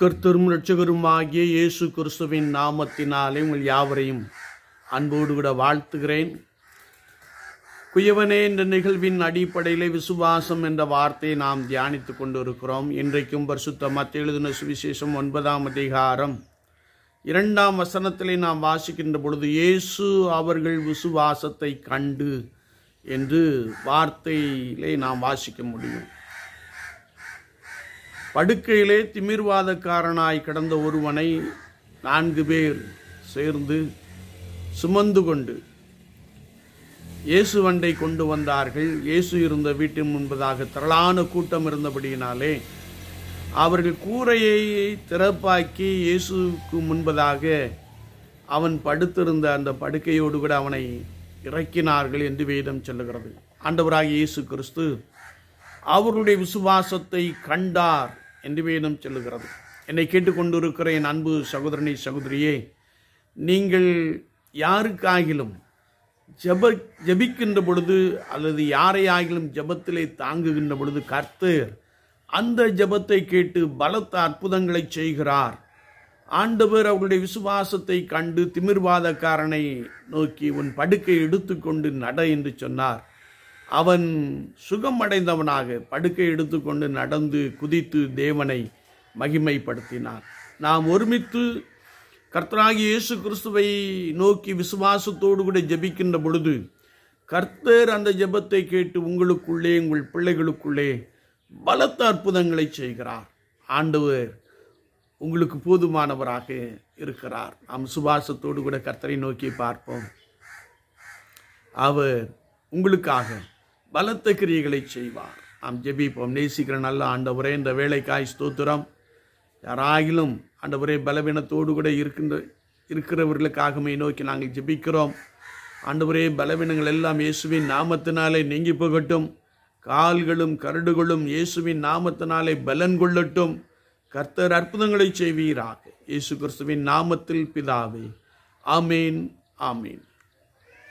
கர்த்தரும் ஆகிய இயேசு கிறிஸ்துவின் நாமத்தினாலே உங்கள் யாவரையும் அன்போடு கூட வாழ்த்துகிறேன் குயவனே என்ற நிகழ்வின் அடிப்படையில் விசுவாசம் என்ற வார்த்தையை நாம் தியானித்துக் கொண்டிருக்கிறோம் இன்றைக்கும் பரிசுத்த மத்திய எழுதின சுவிசேஷம் ஒன்பதாம் அதிகாரம் இரண்டாம் வசனத்திலே நாம் வாசிக்கின்ற பொழுது இயேசு அவர்கள் விசுவாசத்தை கண்டு என்று வார்த்தையிலே நாம் வாசிக்க முடியும் படுக்கையிலே திமிர்வாதக்காரனாய் கிடந்த ஒருவனை நான்கு பேர் சேர்ந்து சுமந்து கொண்டு இயேசு வண்டை கொண்டு வந்தார்கள் இயேசு இருந்த வீட்டின் முன்பதாக திரளான கூட்டம் இருந்தபடியினாலே அவர்கள் கூரையை திறப்பாக்கி இயேசுக்கு முன்பதாக அவன் படுத்திருந்த அந்த படுக்கையோடு கூட அவனை இறக்கினார்கள் என்று வேதம் சொல்லுகிறது ஆண்டவராக இயேசு கிறிஸ்து அவருடைய விசுவாசத்தை கண்டார் என்று வேதம் சொல்லுகிறது என்னை கேட்டுக்கொண்டிருக்கிற என் அன்பு சகோதரனை சகோதரியே நீங்கள் யாருக்காகிலும் ஜப ஜபிக்கின்ற பொழுது அல்லது யாரையாகிலும் ஜபத்திலே தாங்குகின்ற பொழுது கர்த்தர் அந்த ஜபத்தை கேட்டு பலத்த அற்புதங்களை செய்கிறார் ஆண்டவர் அவருடைய விசுவாசத்தை கண்டு திமிர்வாதக்காரனை நோக்கி உன் படுக்கை எடுத்துக்கொண்டு நட என்று சொன்னார் அவன் சுகமடைந்தவனாக படுக்கை எடுத்துக்கொண்டு நடந்து குதித்து தேவனை மகிமைப்படுத்தினான் நாம் ஒருமித்து கர்த்தராகி இயேசு கிறிஸ்துவை நோக்கி விசுவாசத்தோடு கூட ஜபிக்கின்ற பொழுது கர்த்தர் அந்த ஜபத்தை கேட்டு உங்களுக்குள்ளே உங்கள் பிள்ளைகளுக்குள்ளே பலத்த அற்புதங்களை செய்கிறார் ஆண்டவர் உங்களுக்கு போதுமானவராக இருக்கிறார் நாம் சுபாசத்தோடு கூட கர்த்தரை நோக்கி பார்ப்போம் அவர் உங்களுக்காக பலத்த கிரியைகளை செய்வார் நாம் ஜெபிப்போம் நேசிக்கிற நல்ல ஆண்டவரே இந்த வேலைக்காய் ஸ்தோத்திரம் யாராகிலும் ஆண்டவரே பலவீனத்தோடு கூட இருக்கின்ற இருக்கிறவர்களுக்காகவே நோக்கி நாங்கள் ஜெபிக்கிறோம் ஆண்டவரே பலவீனங்கள் எல்லாம் இயேசுவின் நாமத்தினாலே நீங்கி போகட்டும் கால்களும் கரடுகளும் இயேசுவின் நாமத்தினாலே பலன் கொள்ளட்டும் கர்த்தர் அற்புதங்களை செய்வீராக இயேசு கிறிஸ்துவின் நாமத்தில் பிதாவே ஆமேன் ஆமேன்